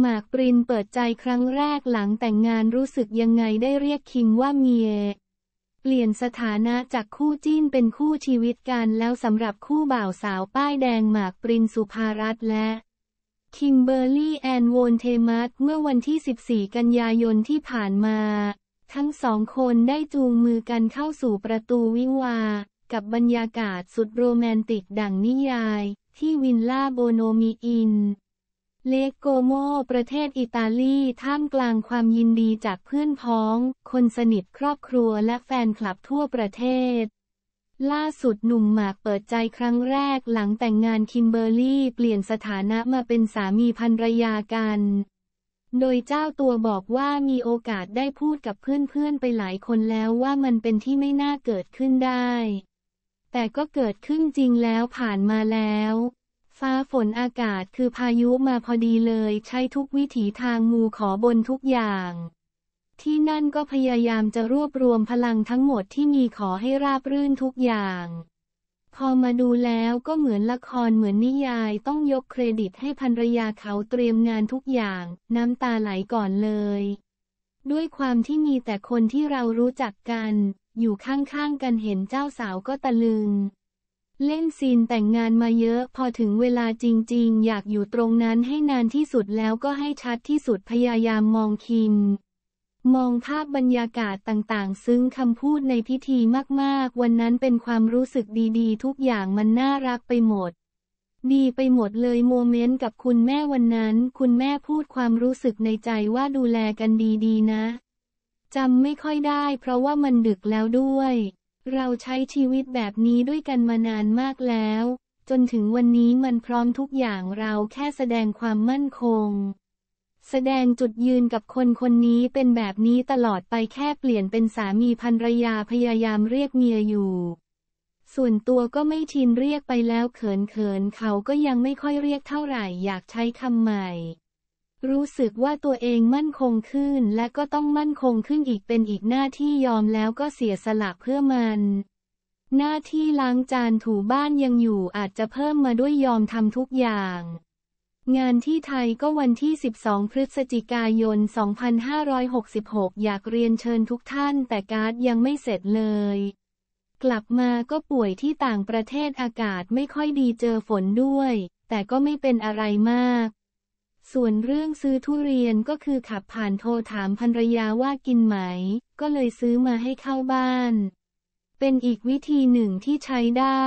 หมากปรินเปิดใจครั้งแรกหลังแต่งงานรู้สึกยังไงได้เรียกคิงว่าเมีย เปลี่ยนสถานะจากคู่จิ้นเป็นคู่ชีวิตกันแล้วสำหรับคู่บ่าวสาวป้ายแดงหมากปรินสุภารัตน์และ คิมเบอร์ลี่แอนโวนเทมัสเมื่อวันที่ 14 กันยายนที่ผ่านมา ทั้งสองคนได้จูงมือกันเข้าสู่ประตูวิวา กับบรรยากาศสุดโรแมนติกดั่งนิยาย ที่วินล่าโบโนมีอินเลโกโม ประเทศอิตาลีท่ามกลางความยินดีจากเพื่อนพ้อง คนสนิทครอบครัวและแฟนคลับทั่วประเทศ ล่าสุดหนุ่มหมากเปิดใจครั้งแรกหลังแต่งงานคิมเบอร์รี่เปลี่ยนสถานะมาเป็นสามีภรรยากัน โดยเจ้าตัวบอกว่ามีโอกาสได้พูดกับเพื่อนๆ ไปหลายคนแล้วว่ามันเป็นที่ไม่น่าเกิดขึ้นได้ แต่ก็เกิดขึ้นจริงแล้วผ่านมาแล้วฟ้าฝนอากาศคือพายุมาพอดีเลยใช้ทุกวิถีทางงูขอบนทุกอย่าง ที่นั่นก็พยายามจะรวบรวมพลังทั้งหมดที่มีขอให้ราบรื่นทุกอย่าง พอมาดูแล้วก็เหมือนละครเหมือนนิยายต้องยกเครดิตให้ภรรยาเขาเตรียมงานทุกอย่าง น้ำตาไหลก่อนเลย ด้วยความที่มีแต่คนที่เรารู้จักกัน อยู่ข้างๆกันเห็นเจ้าสาวก็ตะลึงเล่นซีนแต่งงานมาเยอะ พอถึงเวลาจริงๆ อยากอยู่ตรงนั้นให้นานที่สุดแล้วก็ให้ชัดที่สุดพยายามมองคิม มองภาพบรรยากาศต่างๆ ซึ้งคำพูดในพิธีมากๆ วันนั้นเป็นความรู้สึกดีๆ ทุกอย่างมันน่ารักไปหมด ดีไปหมดเลยโมเมนต์กับคุณแม่วันนั้น คุณแม่พูดความรู้สึกในใจว่าดูแลกันดีๆนะจำไม่ค่อยได้ เพราะว่ามันดึกแล้วด้วยเราใช้ชีวิตแบบนี้ด้วยกันมานานมากแล้ว จนถึงวันนี้มันพร้อมทุกอย่างเราแค่แสดงความมั่นคง แสดงจุดยืนกับคนคนนี้เป็นแบบนี้ตลอดไปแค่เปลี่ยนเป็นสามีภรรยาพยายามเรียกเมียอยู่ ส่วนตัวก็ไม่ชินเรียกไปแล้วเขินเขินเขาก็ยังไม่ค่อยเรียกเท่าไหร่อยากใช้คำใหม่รู้สึกว่าตัวเองมั่นคงขึ้นและก็ต้องมั่นคงขึ้นอีกเป็นอีกหน้าที่ยอมแล้วก็เสียสละเพื่อมัน หน้าที่ล้างจานถูบ้านยังอยู่อาจจะเพิ่มมาด้วยยอมทำทุกอย่าง งานที่ไทยก็วันที่12 พฤศจิกายน 2566 อยากเรียนเชิญทุกท่านแต่การ์ดยังไม่เสร็จเลย กลับมาก็ป่วยที่ต่างประเทศอากาศไม่ค่อยดีเจอฝนด้วย แต่ก็ไม่เป็นอะไรมากส่วนเรื่องซื้อทุเรียนก็คือขับผ่านโทรถามภรรยาว่ากินไหม ก็เลยซื้อมาให้เข้าบ้าน เป็นอีกวิธีหนึ่งที่ใช้ได้